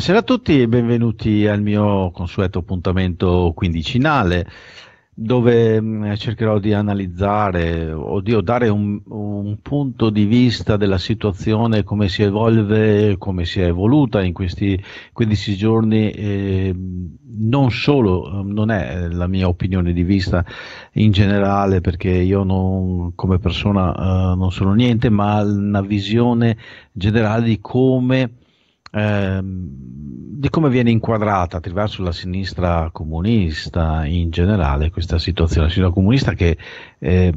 Buonasera a tutti e benvenuti al mio consueto appuntamento quindicinale dove mm, cercherò di analizzare o di dare un, un, punto di vista della situazione, come si evolve, come si è evoluta in questi 15 giorni. Eh, non solo, mm, non è la mia opinione di vista in generale, perché io non, come persona eh, non sono niente, ma una visione generale di come Ehm, di come viene inquadrata attraverso la sinistra comunista in generale questa situazione, la sinistra comunista che eh,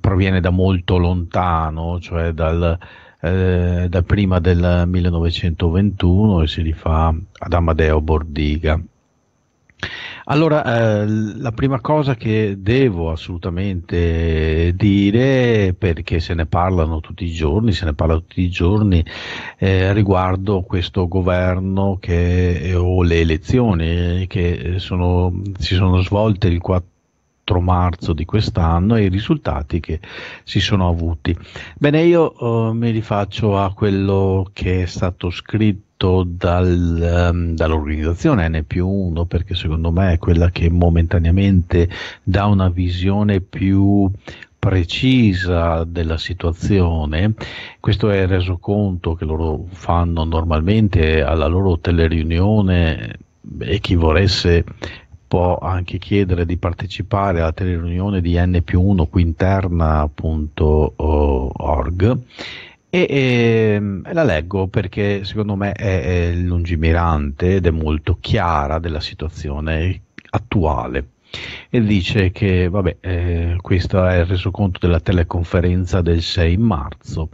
proviene da molto lontano, cioè dal, eh, da prima del 1921 e si rifà ad Amadeo Bordiga. Allora, eh, la prima cosa che devo assolutamente dire, perché se ne parlano tutti i giorni, se ne parla tutti i giorni, eh, riguardo questo governo che, eh, o le elezioni che sono, si sono svolte il 4 marzo di quest'anno e i risultati che si sono avuti. Bene, io eh, mi rifaccio a quello che è stato scritto scelto dal, um, dall'organizzazione N più 1 perché secondo me è quella che momentaneamente dà una visione più precisa della situazione, questo è il resoconto che loro fanno normalmente alla loro teleriunione e chi vorresse può anche chiedere di partecipare alla teleriunione di N più 1 qui interna.org e, e, ehm, la leggo perché secondo me è, è lungimirante ed è molto chiara della situazione attuale e dice che vabbè, eh, questo è il resoconto della teleconferenza del 6 marzo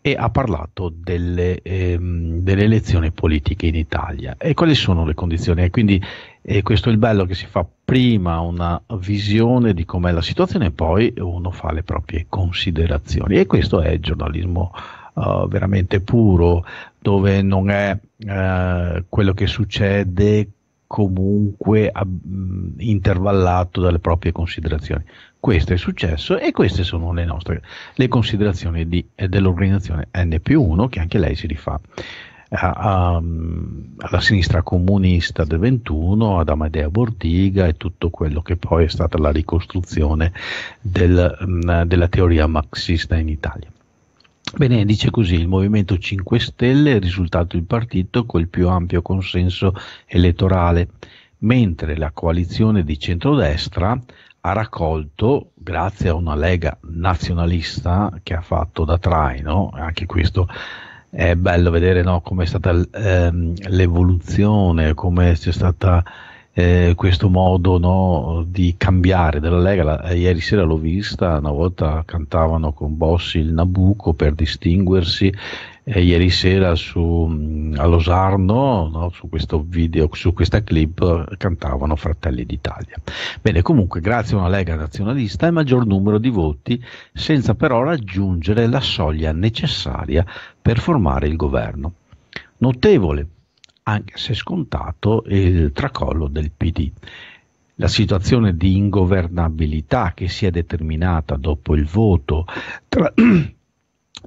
e ha parlato delle, ehm, delle elezioni politiche in Italia e quali sono le condizioni e quindi eh, questo è il bello che si fa prima una visione di com'è la situazione e poi uno fa le proprie considerazioni e questo è giornalismo uh, veramente puro dove non è uh, quello che succede comunque ab- mm, intervallato dalle proprie considerazioni. Questo è successo e queste sono le nostre le considerazioni di, dell'organizzazione N più 1 che anche lei si rifà eh, a, a, mm, alla sinistra comunista del 21, ad Amadea Bordiga e tutto quello che poi è stata la ricostruzione del, mm, della teoria marxista in Italia. Bene, dice così, il Movimento 5 Stelle è risultato il partito col più ampio consenso elettorale, mentre la coalizione di centrodestra ha raccolto, grazie a una lega nazionalista che ha fatto da traino, anche questo è bello vedere no, come è stata ehm, l'evoluzione, come c'è stata eh, questo modo no, di cambiare della Lega. La, eh, ieri sera l'ho vista, una volta cantavano con Bossi il Nabucco per distinguersi eh, ieri sera su, mm, a Losarno no? su questo video, su questa clip cantavano Fratelli d'Italia. Bene, comunque grazie a una Lega nazionalista il maggior numero di voti senza però raggiungere la soglia necessaria per formare il governo. Notevole, anche se scontato, il tracollo del PD. La situazione di ingovernabilità che si è determinata dopo il voto tra,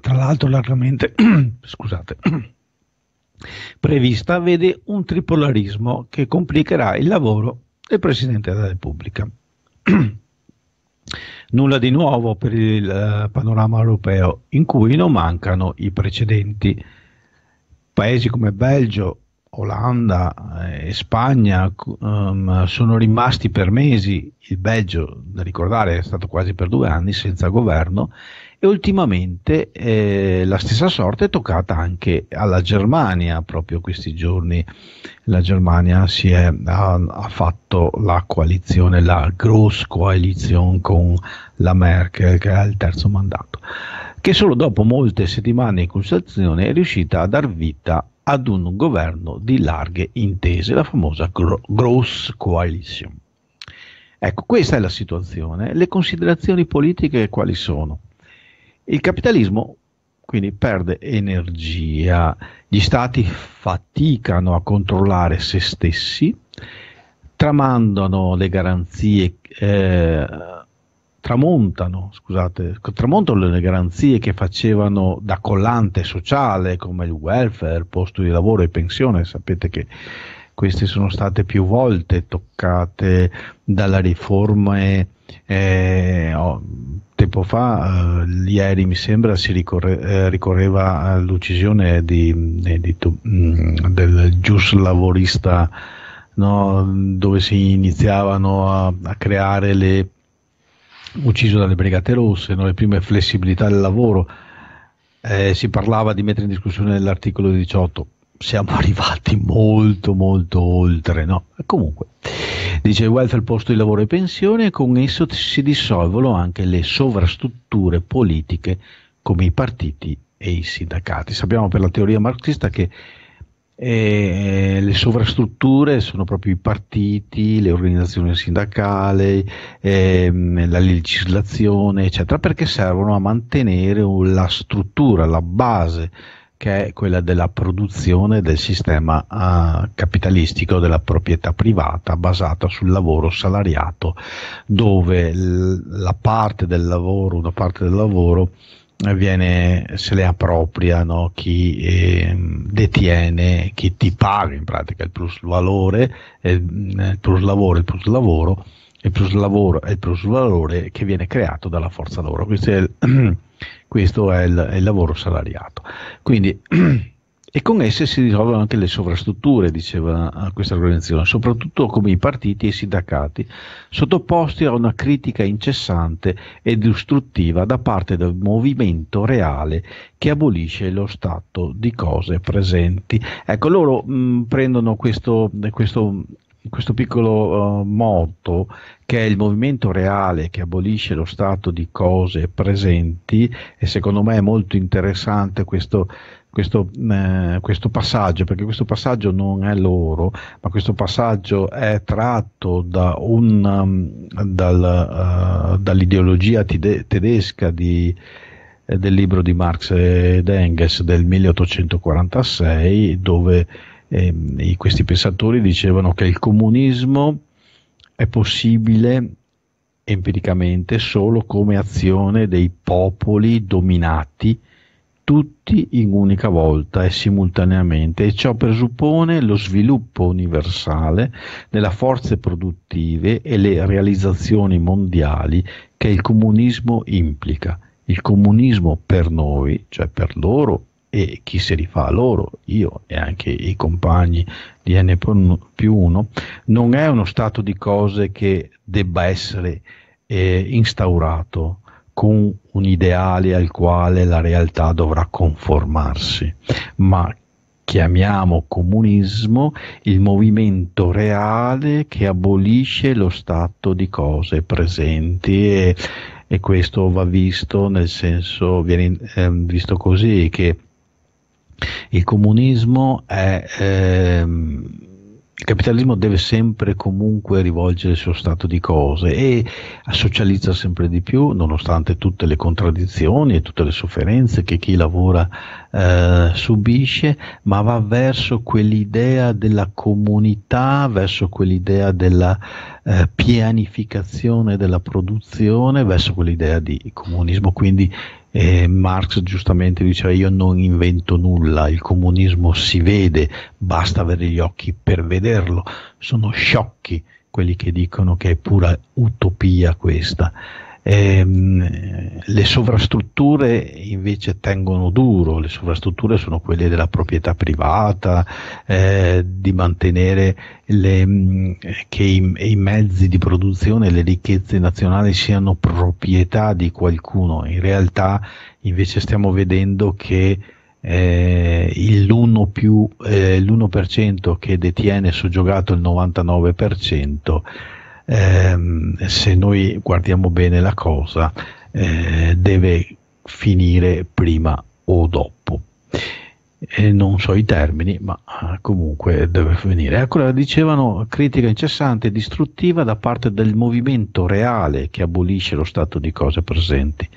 tra l'altro largamente scusate, prevista, vede un tripolarismo che complicherà il lavoro del Presidente della Repubblica. Nulla di nuovo per il eh, panorama europeo, in cui non mancano i precedenti. Paesi come Belgio, Olanda eh, e Spagna um, sono rimasti per mesi, il Belgio, da ricordare, è stato quasi per due anni senza governo e ultimamente eh, la stessa sorte è toccata anche alla Germania, proprio questi giorni la Germania è, ha, ha, fatto la coalizione, la Großkoalition con la Merkel che ha il terzo mandato, che solo dopo molte settimane di consultazione è riuscita a dar vita ad un governo di larghe intese, la famosa Großkoalition. Ecco, questa è la situazione. Le considerazioni politiche quali sono? Il capitalismo quindi perde energia, gli stati faticano a controllare se stessi, tramandano le garanzie, eh, tramontano, scusate, tramontano le garanzie che facevano da collante sociale come il welfare, posto di lavoro e pensione, sapete che queste sono state più volte toccate dalle riforme eh, oh, tempo fa, eh, ieri mi sembra, si ricorre, eh, ricorreva all'uccisione di, eh, di, di, mm, del giuslavorista no? dove si iniziavano a, a, creare le ucciso dalle Brigate Rosse, no? le prime flessibilità del lavoro. Eh, si parlava di mettere in discussione l'articolo 18 siamo arrivati molto molto oltre, no? Comunque, dice il welfare posto di lavoro e pensione e con esso si dissolvono anche le sovrastrutture politiche come i partiti e i sindacati. Sappiamo per la teoria marxista che eh, le sovrastrutture sono proprio i partiti, le organizzazioni sindacali, ehm, la legislazione, eccetera, perché servono a mantenere la struttura, la base che è quella della produzione del sistema uh, capitalistico della proprietà privata basata sul lavoro salariato, dove la parte del lavoro, una parte del lavoro eh, viene, se le appropria no? chi eh, detiene, chi ti paga in pratica il plus valore, eh, il plus lavoro, il plus lavoro e più lavoro e più valore che viene creato dalla forza lavoro. Questo è il, questo è il, è il lavoro salariato. Quindi, e con esse si risolvono anche le sovrastrutture, diceva eh, questa organizzazione, soprattutto come i partiti e i sindacati, sottoposti a una critica incessante e distruttiva da parte del movimento reale che abolisce lo stato di cose presenti. Ecco, loro mh, prendono questo, questo questo piccolo uh, eh, motto che è il movimento reale che abolisce lo stato di cose presenti e secondo me è molto interessante questo, questo, eh, questo, passaggio, perché questo passaggio non è loro, ma questo passaggio è tratto da un, um, dal, uh, dall'ideologia tede- tedesca di, eh, del libro di Marx ed Engels del 1846, dove Ehm, e questi pensatori dicevano che il comunismo è possibile empiricamente solo come azione dei popoli dominati tutti in unica volta e simultaneamente e ciò presuppone lo sviluppo universale delle forze produttive e le realizzazioni mondiali che il comunismo implica. Il comunismo per noi, cioè per loro e chi se li fa loro, io e anche i compagni di N più 1, non è uno stato di cose che debba essere eh, instaurato con un ideale al quale la realtà dovrà conformarsi, ma chiamiamo comunismo il movimento reale che abolisce lo stato di cose presenti e, e questo va visto nel senso, viene eh, visto così che il comunismo è... Ehm, il capitalismo deve sempre comunque rivolgere il suo stato di cose e socializza sempre di più, nonostante tutte le contraddizioni e tutte le sofferenze che chi lavora eh, subisce, ma va verso quell'idea della comunità, verso quell'idea della eh, pianificazione della produzione, verso quell'idea di comunismo. Quindi eh, Marx giustamente diceva io non invento nulla, il comunismo si vede, basta avere gli occhi per vederlo, sono sciocchi quelli che dicono che è pura utopia questa. Ehm, le sovrastrutture invece tengono duro, le sovrastrutture sono quelle della proprietà privata, eh, di mantenere le, mm, che i, i, mezzi di produzione, e le ricchezze nazionali siano proprietà di qualcuno. In realtà invece stiamo vedendo che eh, l'1, più, eh, l'1% che detiene soggiogato il 99% ehm, se noi guardiamo bene la cosa, eh, deve finire prima o dopo. E eh, non so i termini, ma eh, comunque deve finire. Ecco, dicevano critica incessante e distruttiva da parte del movimento reale che abolisce lo stato di cose presenti.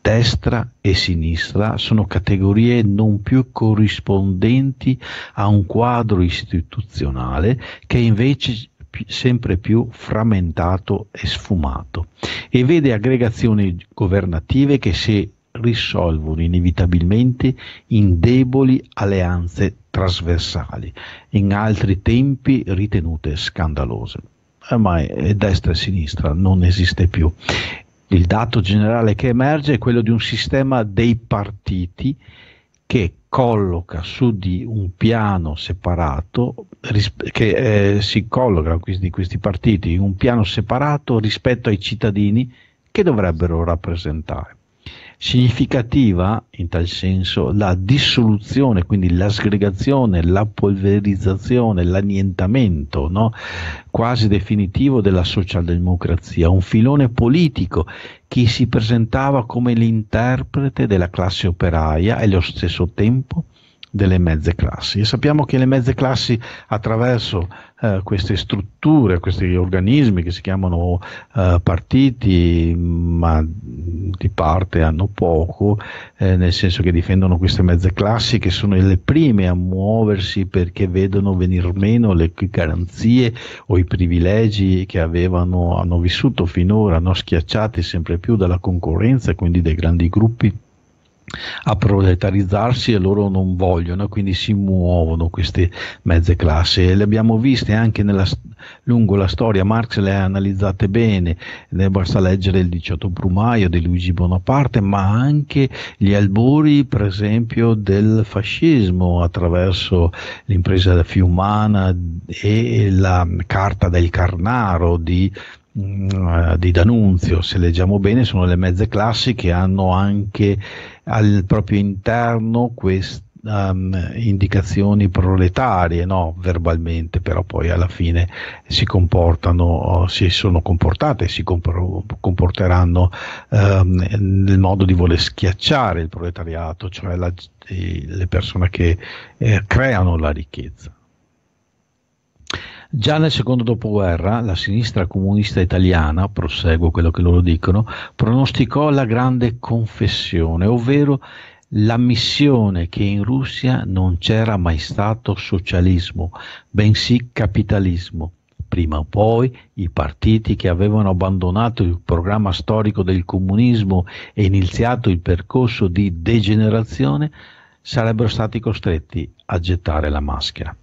Destra e sinistra sono categorie non più corrispondenti a un quadro istituzionale che invece sempre più frammentato e sfumato e vede aggregazioni governative che si risolvono inevitabilmente in deboli alleanze trasversali, in altri tempi ritenute scandalose. Ormai eh, destra e sinistra non esiste più. Il dato generale che emerge è quello di un sistema dei partiti che colloca su di un piano separato, che eh, si collocano quindi questi partiti in un piano separato rispetto ai cittadini che dovrebbero rappresentare. Significativa in tal senso la dissoluzione, quindi la sgregazione, la polverizzazione, l'annientamento no? quasi definitivo della socialdemocrazia, un filone politico che si presentava come l'interprete della classe operaia e allo stesso tempo delle mezze classi e sappiamo che le mezze classi attraverso eh, queste strutture, questi organismi che si chiamano eh, partiti, ma di parte hanno poco, eh, nel senso che difendono queste mezze classi che sono le prime a muoversi perché vedono venir meno le garanzie o i privilegi che avevano, hanno vissuto finora, no? schiacciati sempre più dalla concorrenza e quindi dai grandi gruppi a proletarizzarsi e loro non vogliono, quindi si muovono queste mezze classi le abbiamo viste anche nella, lungo la storia, Marx le ha analizzate bene, ne basta leggere il 18 Brumaio di Luigi Bonaparte, ma anche gli albori per esempio del fascismo attraverso l'impresa fiumana e la carta del Carnaro di eh, di D'Annunzio, se leggiamo bene, sono le mezze classi che hanno anche al proprio interno queste um, indicazioni proletarie, no? verbalmente, però poi alla fine si comportano, oh, si sono comportate, si comporteranno um, nel modo di voler schiacciare il proletariato, cioè la, le persone che eh, creano la ricchezza. Già nel secondo dopoguerra la sinistra comunista italiana, proseguo quello che loro dicono, pronosticò la grande confessione, ovvero l'ammissione che in Russia non c'era mai stato socialismo, bensì capitalismo. Prima o poi i partiti che avevano abbandonato il programma storico del comunismo e iniziato il percorso di degenerazione sarebbero stati costretti a gettare la maschera.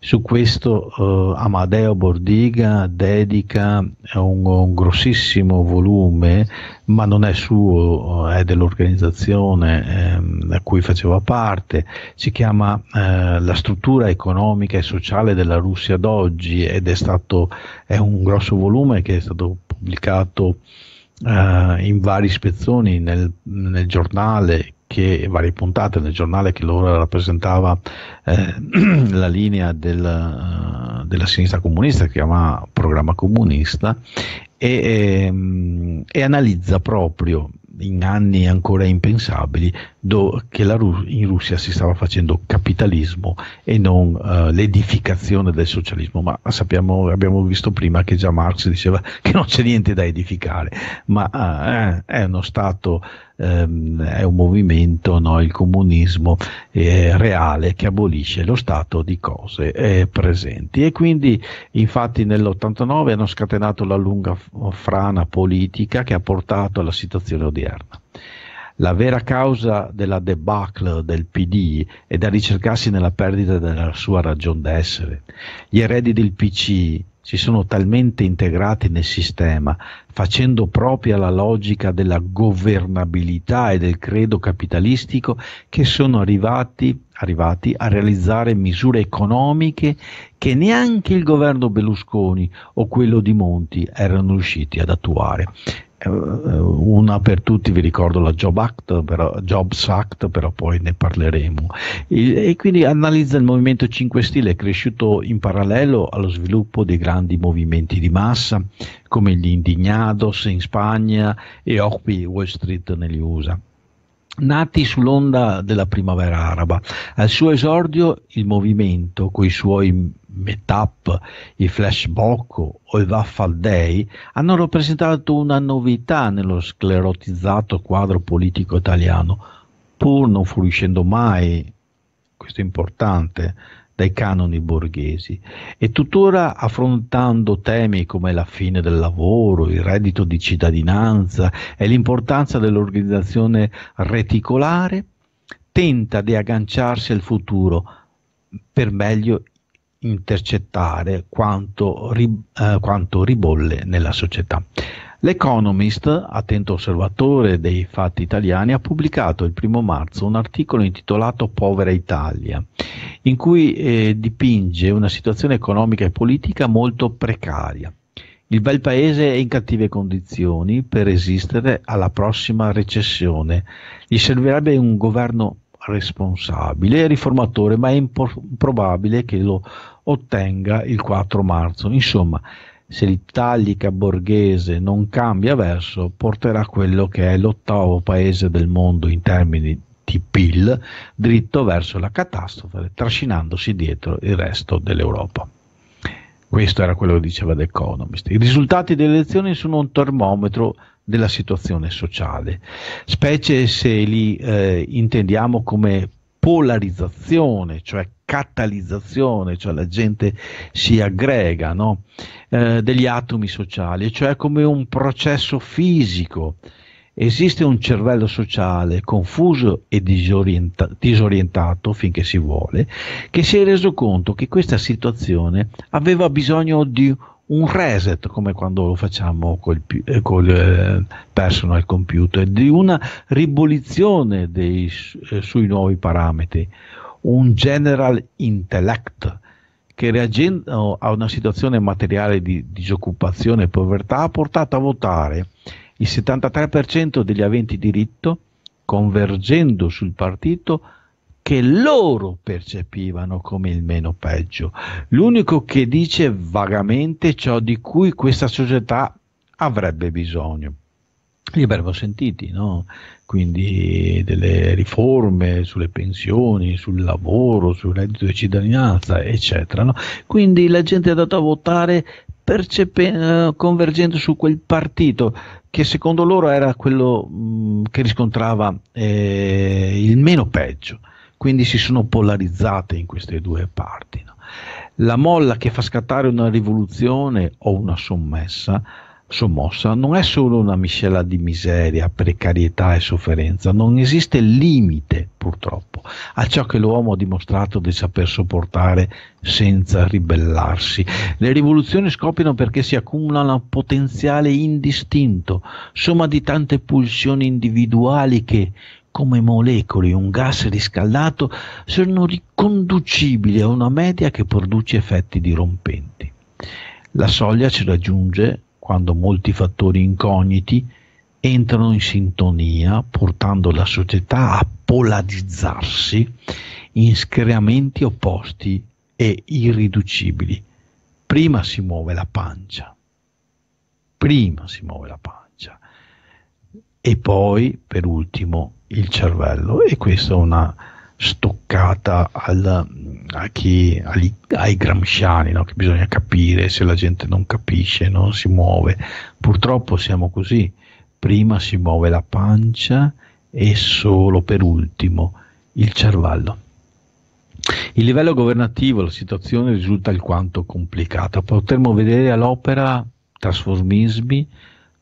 Su questo eh, Amadeo Bordiga dedica un, un, grossissimo volume, ma non è suo, eh, è dell'organizzazione ehm, a cui faceva parte, si chiama eh, La struttura economica e sociale della Russia d'oggi ed è, stato, è un grosso volume che è stato pubblicato Uh, in vari spezzoni nel, nel, giornale che varie puntate nel giornale che allora rappresentava eh, la linea del, eh, della sinistra comunista, che chiama Programma Comunista, e, e, ehm, e analizza proprio in anni ancora impensabili do, che Ru- in Russia si stava facendo capitalismo e non uh, l'edificazione del socialismo, ma sappiamo, abbiamo visto prima che già Marx diceva che non c'è niente da edificare, ma uh, è uno Stato, um, è un movimento, no? il comunismo eh, reale che abolisce lo Stato di cose eh, presenti e quindi infatti nell'89 hanno scatenato la lunga frana politica che ha portato alla situazione odierna. La vera causa della debacle del PD è da ricercarsi nella perdita della sua ragion d'essere. Gli eredi del PC si sono talmente integrati nel sistema, facendo propria la logica della governabilità e del credo capitalistico, che sono arrivati, arrivati, a realizzare misure economiche che neanche il governo Berlusconi o quello di Monti erano riusciti ad attuare. Eh, una per tutti, vi ricordo la Job Act, però, Jobs Act, però poi ne parleremo. E, e, quindi analizza il Movimento 5 Stelle, cresciuto in parallelo allo sviluppo dei grandi movimenti di massa come gli Indignados in Spagna e Occupy Wall Street negli USA. Nati sull'onda della primavera araba, al suo esordio il movimento, coi suoi metap, i flash bocco o i waffle day, hanno rappresentato una novità nello sclerotizzato quadro politico italiano, pur non fuoriuscendo mai, questo è importante, dai canoni borghesi e tuttora affrontando temi come la fine del lavoro, il reddito di cittadinanza e l'importanza dell'organizzazione reticolare, tenta di agganciarsi al futuro per meglio intercettare quanto, eh, quanto ribolle nella società. L'Economist, attento osservatore dei fatti italiani, ha pubblicato il primo marzo un articolo intitolato Povera Italia, in cui eh, dipinge una situazione economica e politica molto precaria. Il bel paese è in cattive condizioni per resistere alla prossima recessione. Gli servirebbe un governo responsabile e riformatore, ma è improbabile che lo ottenga il 4 marzo. Insomma, se l'Italica borghese non cambia verso, porterà quello che è l'ottavo paese del mondo in termini di PIL dritto verso la catastrofe, trascinandosi dietro il resto dell'Europa. Questo era quello che diceva The Economist. I risultati delle elezioni sono un termometro della situazione sociale, specie se li eh, intendiamo come polarizzazione, cioè catalizzazione, cioè la gente si aggrega no? eh, degli atomi sociali, cioè come un processo fisico. Esiste un cervello sociale confuso e disorienta- disorientato finché si vuole, che si è reso conto che questa situazione aveva bisogno di un reset come quando lo facciamo col, eh, col eh, personal computer, di una ribollizione dei, eh, sui nuovi parametri, un general intellect che reagendo a una situazione materiale di disoccupazione e povertà ha portato a votare il 73% degli aventi diritto, convergendo sul partito che loro percepivano come il meno peggio, l'unico che dice vagamente ciò di cui questa società avrebbe bisogno. Li avremmo sentiti, no? quindi delle riforme sulle pensioni, sul lavoro, sul reddito di cittadinanza, eccetera. No? Quindi la gente è andata a votare percepe- eh, convergendo su quel partito che secondo loro era quello mh, mm, che riscontrava eh, il meno peggio quindi si sono polarizzate in queste due parti. No? La molla che fa scattare una rivoluzione o una sommessa, sommossa non è solo una miscela di miseria, precarietà e sofferenza, non esiste limite purtroppo a ciò che l'uomo ha dimostrato di saper sopportare senza ribellarsi. Le rivoluzioni scoppiano perché si accumulano un potenziale indistinto, somma di tante pulsioni individuali che come molecole un gas riscaldato sono riconducibili a una media che produce effetti dirompenti. La soglia si raggiunge quando molti fattori incogniti entrano in sintonia, portando la società a polarizzarsi in schieramenti opposti e irriducibili. Prima si muove la pancia, prima si muove la pancia e poi, per ultimo, il cervello e questa è una stoccata al, chi, agli, ai gramsciani, no? che bisogna capire se la gente non capisce, non si muove. Purtroppo siamo così, prima si muove la pancia e solo per ultimo il cervello. Il livello governativo, la situazione risulta alquanto complicata, potremmo vedere all'opera trasformismi,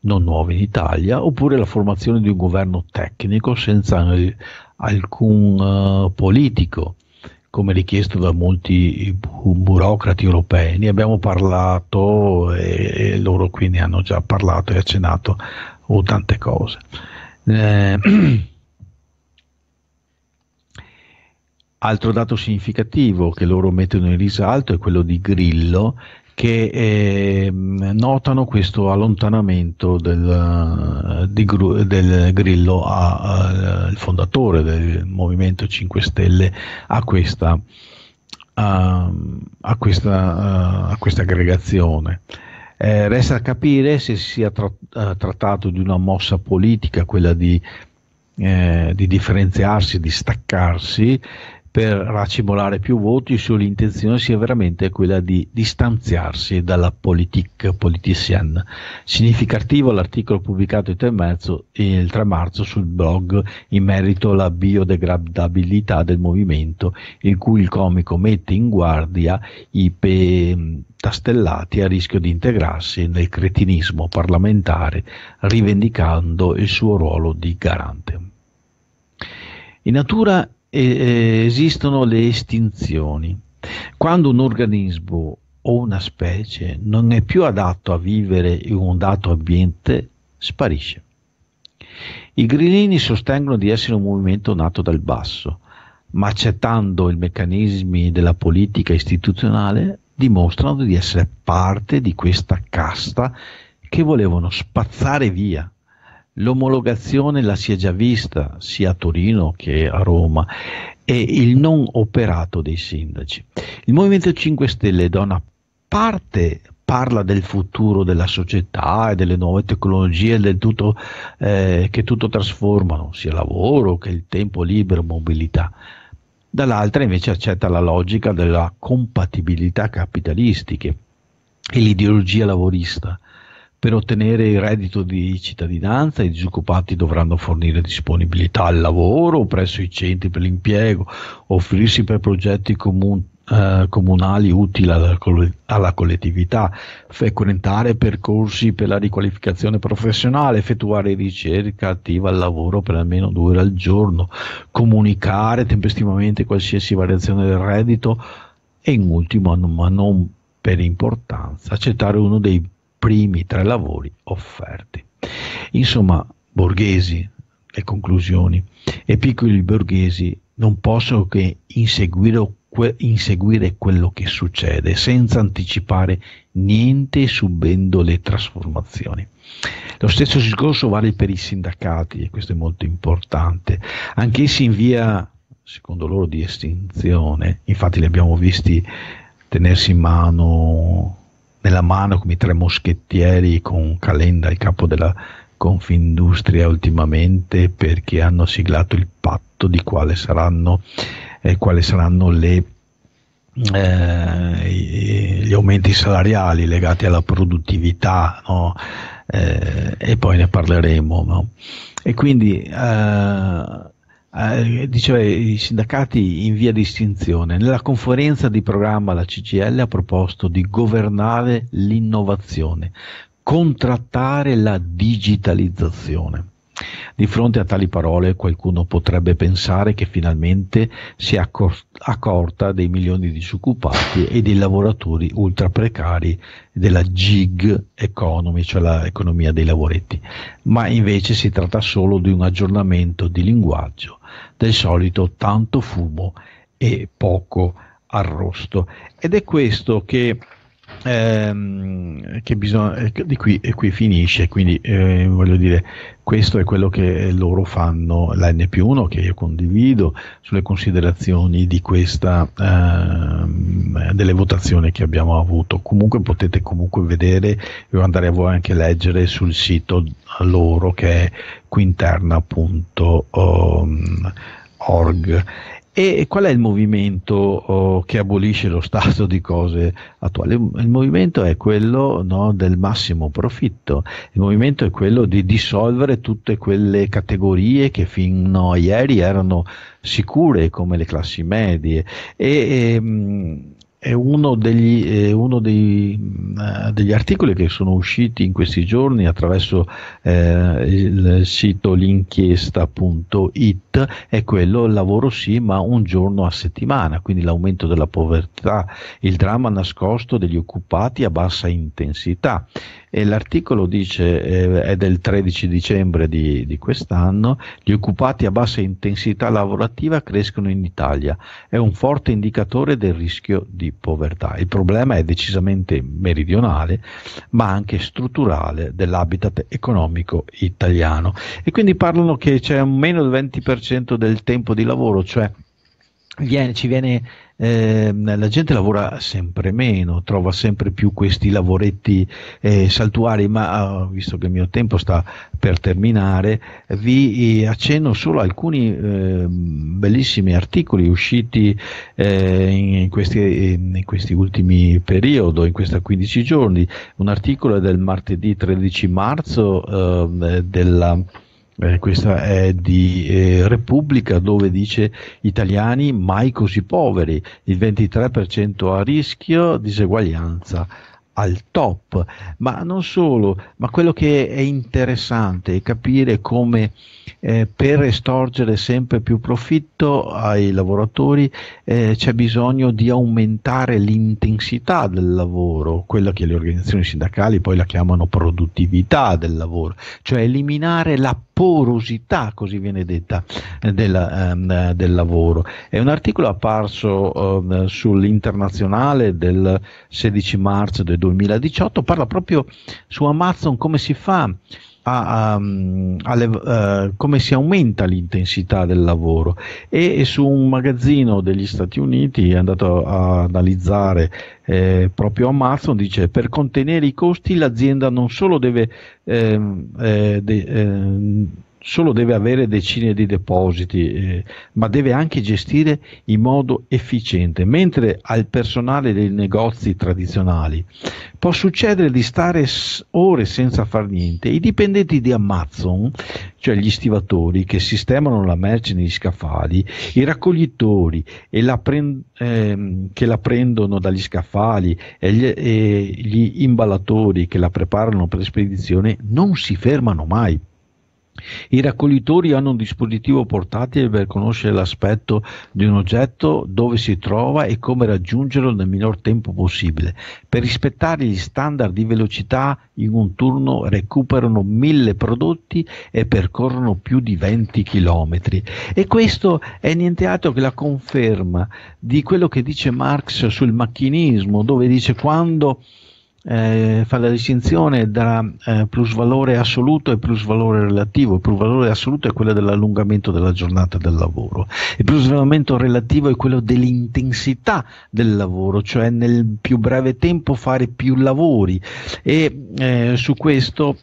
non nuove in Italia, oppure la formazione di un governo tecnico senza eh, alcun uh, politico, come richiesto da molti burocrati europei. Ne abbiamo parlato e, e, loro qui ne hanno già parlato e accennato o tante cose. Eh, Altro dato significativo che loro mettono in risalto è quello di Grillo, che eh, notano questo allontanamento del, eh, di, del Grillo al fondatore del Movimento 5 Stelle a questa, a, ehm, a questa, eh, a questa aggregazione. Eh, resta a capire se sia tra, eh, trattato di una mossa politica, quella di, eh, di differenziarsi, di staccarsi, per racimolare più voti se l'intenzione sia veramente quella di distanziarsi dalla politique politicienne. Significativo l'articolo pubblicato il 3, marzo, il 3 marzo sul blog in merito alla biodegradabilità del movimento, in cui il comico mette in guardia i pe- mm, tastellati a rischio di integrarsi nel cretinismo parlamentare, rivendicando il suo ruolo di garante. In natura eh, esistono le estinzioni. Quando un organismo o una specie non è più adatto a vivere in un dato ambiente, sparisce. I grillini sostengono di essere un movimento nato dal basso, ma accettando i meccanismi della politica istituzionale dimostrano di essere parte di questa casta che volevano spazzare via L'omologazione la si è già vista sia a Torino che a Roma e il non operato dei sindaci. Il Movimento 5 Stelle da una parte parla del futuro della società e delle nuove tecnologie del tutto, eh, che tutto trasformano, sia lavoro che il tempo libero, mobilità. Dall'altra invece accetta la logica della compatibilità capitalistica e l'ideologia lavorista per ottenere il reddito di cittadinanza i disoccupati dovranno fornire disponibilità al lavoro presso i centri per l'impiego, offrirsi per progetti comuni Uh, eh, comunali utili alla, alla, collettività, frequentare percorsi per la riqualificazione professionale, effettuare ricerca attiva al lavoro per almeno due ore al giorno, comunicare tempestivamente qualsiasi variazione del reddito e in ultimo, ma non per importanza, accettare uno dei primi tre lavori offerti. Insomma, Borghesi, le conclusioni, e piccoli borghesi non possono che inseguire, inseguire quello che succede senza anticipare niente subendo le trasformazioni. Lo stesso discorso vale per i sindacati e questo è molto importante. Anch'essi in via, secondo loro, di estinzione, infatti li abbiamo visti tenersi in mano nella mano come i tre moschettieri con Calenda, il capo della Confindustria ultimamente, perché hanno siglato il patto di quale saranno, eh, quali saranno le, eh, gli aumenti salariali legati alla produttività. No? Eh, e poi ne parleremo. No? E quindi eh, eh, diceva eh, i sindacati in via di estinzione. Nella conferenza di programma la CGL ha proposto di governare l'innovazione, contrattare la digitalizzazione. Di fronte a tali parole qualcuno potrebbe pensare che finalmente si è accorta dei milioni di disoccupati e dei lavoratori ultra precari della gig economy, cioè l'economia dei lavoretti, ma invece si tratta solo di un aggiornamento di linguaggio, del solito tanto fumo e poco arrosto. Ed è questo che ehm, che bisogna, eh, di qui, e qui finisce, quindi eh, voglio dire, questo è quello che loro fanno, la N più 1 che io condivido sulle considerazioni di questa, ehm, delle votazioni che abbiamo avuto. Comunque potete comunque vedere e andare a voi anche a leggere sul sito loro che è quinterna.org. E qual è il movimento oh, che abolisce lo stato di cose attuale? Il movimento è quello no, del massimo profitto, il movimento è quello di dissolvere tutte quelle categorie che fino a ieri erano sicure come le classi medie e, e ehm, è uno, degli, è uno dei, eh, degli, articoli che sono usciti in questi giorni attraverso eh, il sito l'inchiesta.it, è quello lavoro sì ma un giorno a settimana, quindi l'aumento della povertà, il dramma nascosto degli occupati a bassa intensità e l'articolo dice, eh, è del 13 dicembre di, di, quest'anno, gli occupati a bassa intensità lavorativa crescono in Italia, è un forte indicatore del rischio di povertà. Il problema è decisamente meridionale, ma anche strutturale dell'habitat economico italiano. E quindi parlano che c'è un meno del 20% del tempo di lavoro, cioè Viene, ci viene eh, la gente lavora sempre meno, trova sempre più questi lavoretti eh, saltuari, ma ah, visto che il mio tempo sta per terminare, vi eh, accenno solo alcuni eh, bellissimi articoli usciti eh, in questi, in, questi, ultimi periodi, in questi 15 giorni, un articolo è del martedì 13 marzo ehm, della eh, questa è di eh, Repubblica dove dice italiani mai così poveri, il 23% a rischio, diseguaglianza al top, ma non solo, ma quello che è interessante è capire come eh, per estorgere sempre più profitto ai lavoratori eh, c'è bisogno di aumentare l'intensità del lavoro, quella che le organizzazioni sindacali poi la chiamano produttività del lavoro, cioè eliminare la porosità, così viene detta, eh, ehm, del lavoro. È un articolo apparso ehm, sull'internazionale del 16 marzo del 2018, parla proprio su Amazon come si fa a, a, a le, uh, come si aumenta l'intensità del lavoro e, e, su un magazzino degli Stati Uniti è andato a analizzare eh, proprio Amazon dice per contenere i costi l'azienda non solo deve eh, eh, de, ehm, solo deve avere decine di depositi, eh, ma deve anche gestire in modo efficiente, mentre al personale dei negozi tradizionali può succedere di stare ore senza far niente. I dipendenti di Amazon, cioè gli stivatori che sistemano la merce negli scaffali, i raccoglitori la prend- ehm, che la prendono dagli scaffali e gli, e gli imballatori che la preparano per spedizione, non si fermano mai i raccoglitori hanno un dispositivo portatile per conoscere l'aspetto di un oggetto, dove si trova e come raggiungerlo nel minor tempo possibile. Per rispettare gli standard di velocità in un turno recuperano mille prodotti e percorrono più di 20 km. E questo è niente altro che la conferma di quello che dice Marx sul macchinismo, dove dice quando eh, fa la distinzione tra eh, plusvalore assoluto e plusvalore relativo. Il plusvalore assoluto è quello dell'allungamento della giornata del lavoro, il plusvalore relativo è quello dell'intensità del lavoro, cioè nel più breve tempo fare più lavori e eh, su questo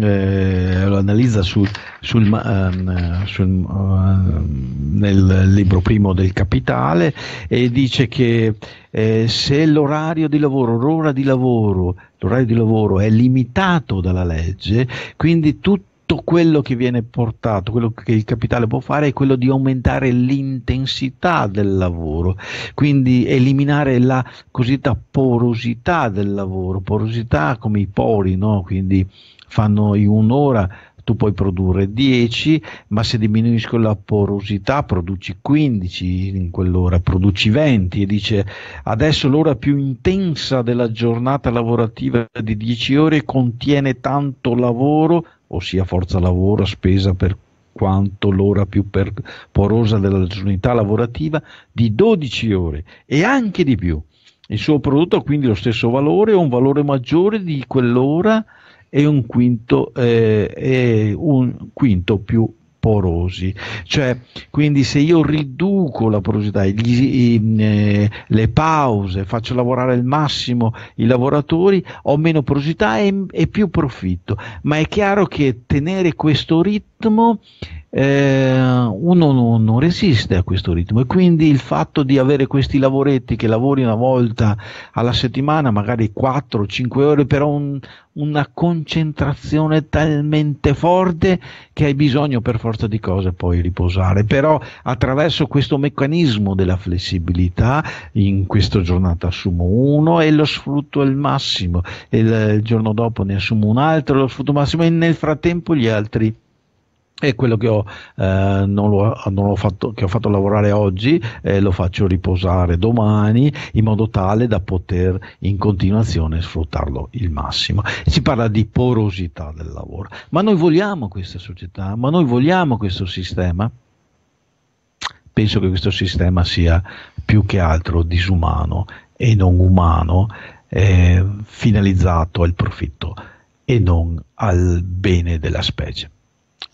eh, lo analizza sul, sul, um, sul, um, nel libro primo del Capitale e dice che eh, se l'orario di lavoro, l'ora di lavoro, l'orario di lavoro è limitato dalla legge, quindi tutto quello che viene portato, quello che il capitale può fare è quello di aumentare l'intensità del lavoro, quindi eliminare la cosiddetta porosità del lavoro, porosità come i pori, no? quindi fanno in un'ora tu puoi produrre 10, ma se diminuisco la porosità produci 15 in quell'ora, produci 20 e dice adesso l'ora più intensa della giornata lavorativa di 10 ore contiene tanto lavoro, ossia forza lavoro spesa per quanto l'ora più per- porosa della giornata lavorativa di 12 ore e anche di più. Il suo prodotto ha quindi lo stesso valore o un valore maggiore di quell'ora e un quinto, eh, e un quinto più porosi, cioè quindi se io riduco la porosità, gli, eh, le pause, faccio lavorare al massimo i lavoratori, ho meno porosità e, e più profitto, ma è chiaro che tenere questo ritmo eh, uno non, non, resiste a questo ritmo e quindi il fatto di avere questi lavoretti che lavori una volta alla settimana, magari 4-5 ore, però un, una concentrazione talmente forte che hai bisogno per forza di cose poi riposare, però attraverso questo meccanismo della flessibilità in questa giornata assumo uno e lo sfrutto al massimo, il, il giorno dopo ne assumo un altro e lo sfrutto al massimo e nel frattempo gli altri è quello che ho, eh, non lo, non ho fatto, che ho fatto lavorare oggi eh, lo faccio riposare domani in modo tale da poter in continuazione sfruttarlo il massimo. Si parla di porosità del lavoro, ma noi vogliamo questa società, ma noi vogliamo questo sistema? Penso che questo sistema sia più che altro disumano e non umano, eh, finalizzato al profitto e non al bene della specie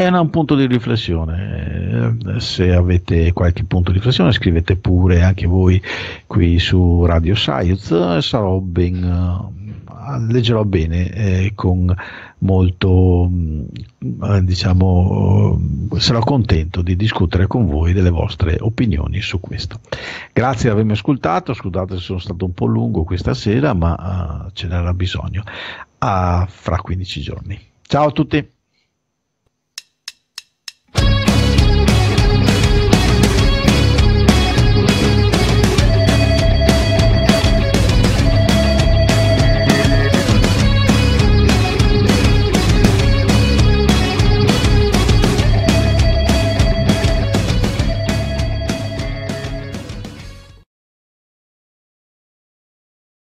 era un punto di riflessione. Eh, se avete qualche punto di riflessione, scrivete pure anche voi qui su Radio Science. Sarò ben, eh, leggerò bene eh, con molto, mm, eh, diciamo, sarò contento di discutere con voi delle vostre opinioni su questo. Grazie di avermi ascoltato, scusate se sono stato un po' lungo questa sera, ma uh, ce n'era bisogno. Uh, fra 15 giorni. Ciao a tutti!